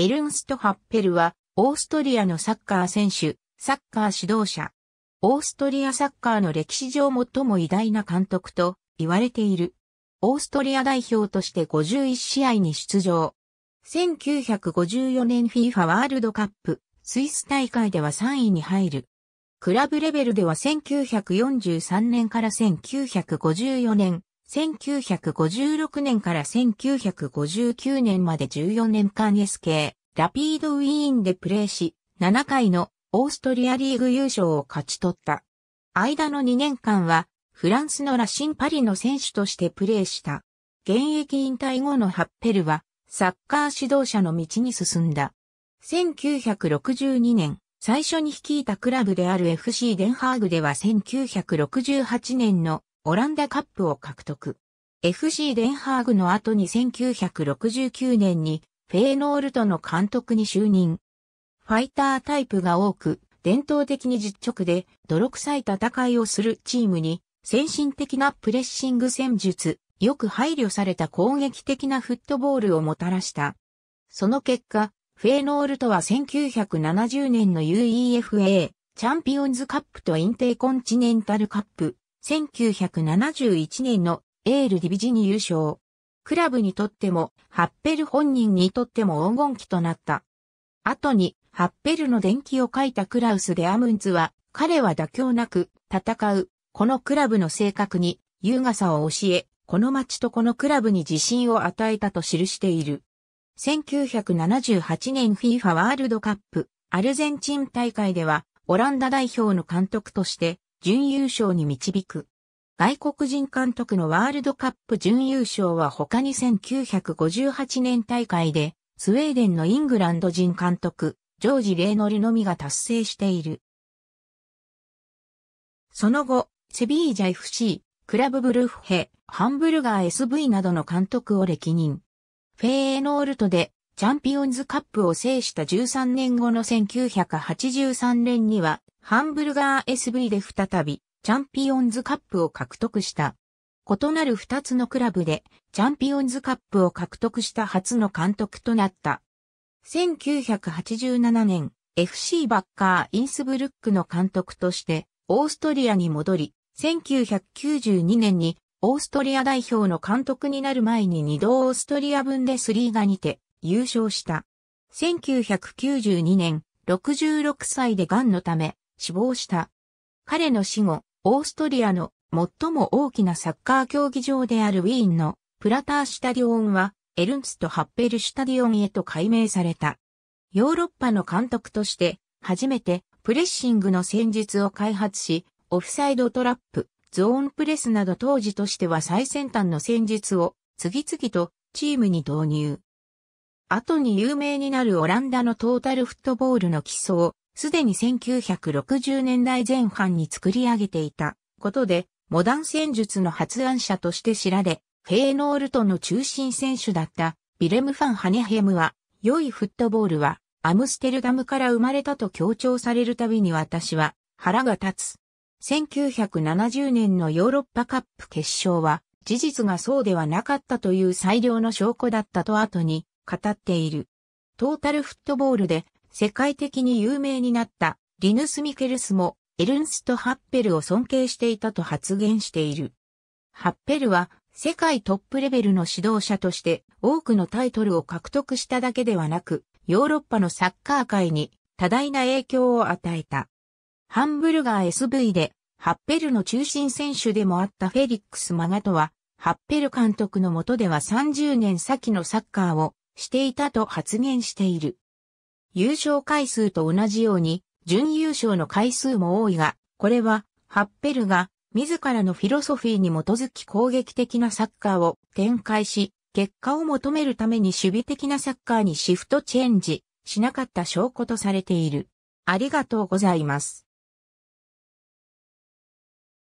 エルンスト・ハッペルは、オーストリアのサッカー選手、サッカー指導者。オーストリアサッカーの歴史上最も偉大な監督と言われている。オーストリア代表として51試合に出場。1954年 FIFA ワールドカップ、スイス大会では3位に入る。クラブレベルでは1943年から1954年、1956年から1959年まで14年間 SK、ラピードウィーンでプレーし、7回のオーストリアリーグ優勝を勝ち取った。間の2年間は、フランスのラシンパリの選手としてプレーした。現役引退後のハッペルは、サッカー指導者の道に進んだ。1962年、最初に率いたクラブである FC デンハーグでは1968年のオランダカップを獲得。FC デンハーグの後に1969年にフェーノールトの監督に就任。ファイタータイプが多く、伝統的に実直で泥臭い戦いをするチームに、先進的なプレッシング戦術、よく配慮された攻撃的なフットボールをもたらした。その結果、フェーノールトは1970年の UEFA チャンピオンズカップとインテーコンチネンタルカップ1971年のエールディビジに優勝。クラブにとっても、ハッペル本人にとっても黄金期となった。後に、ハッペルの伝記を書いたクラウス・デアムンツは、彼は妥協なく戦う、このクラブの性格に優雅さを教え、この街とこのクラブに自信を与えたと記している。1978年 FIFA ワールドカップアルゼンチン大会ではオランダ代表の監督として準優勝に導く。外国人監督のワールドカップ準優勝は他に1958年大会で、スウェーデンのイングランド人監督、ジョージ・レイノルのみが達成している。その後、セビージャ FC、クラブブルフヘ、ハンブルガー SV などの監督を歴任。フェーノールトでチャンピオンズカップを制した13年後の1983年には、ハンブルガー SV で再びチャンピオンズカップを獲得した。異なる2つのクラブでチャンピオンズカップを獲得した初の監督となった。1987年、FC バッカーインスブルックの監督としてオーストリアに戻り、1992年にオーストリア代表の監督になる前に2度オーストリア分でスリーガにて優勝した。1992年、66歳で癌のため死亡した。彼の死後、オーストリアの最も大きなサッカー競技場であるウィーンのプラターシュタディオンはエルンスト・ハッペルシュタディオンへと改名された。ヨーロッパの監督として初めてプレッシングの戦術を開発し、オフサイドトラップ、ゾーンプレスなど当時としては最先端の戦術を次々とチームに導入。後に有名になるオランダのトータルフットボールの基礎をすでに1960年代前半に作り上げていたことで、モダン戦術の発案者として知られ、フェーノールトの中心選手だったビレム・ファン・ハネヘムは、良いフットボールはアムステルダムから生まれたと強調されるたびに私は腹が立つ。1970年のヨーロッパカップ決勝は事実がそうではなかったという最良の証拠だったと後に語っている。トータルフットボールで世界的に有名になったリヌス・ミケルスもエルンスト・ハッペルを尊敬していたと発言している。ハッペルは世界トップレベルの指導者として多くのタイトルを獲得しただけではなく、ヨーロッパのサッカー界に多大な影響を与えた。ハンブルガー SV でハッペルの中心選手でもあったフェリックス・マガトは、ハッペル監督の下では30年先のサッカーをしていたと発言している。優勝回数と同じように、準優勝の回数も多いが、これは、ハッペルが、自らのフィロソフィーに基づき攻撃的なサッカーを展開し、結果を求めるために守備的なサッカーにシフトチェンジしなかった証拠とされている。ありがとうございます。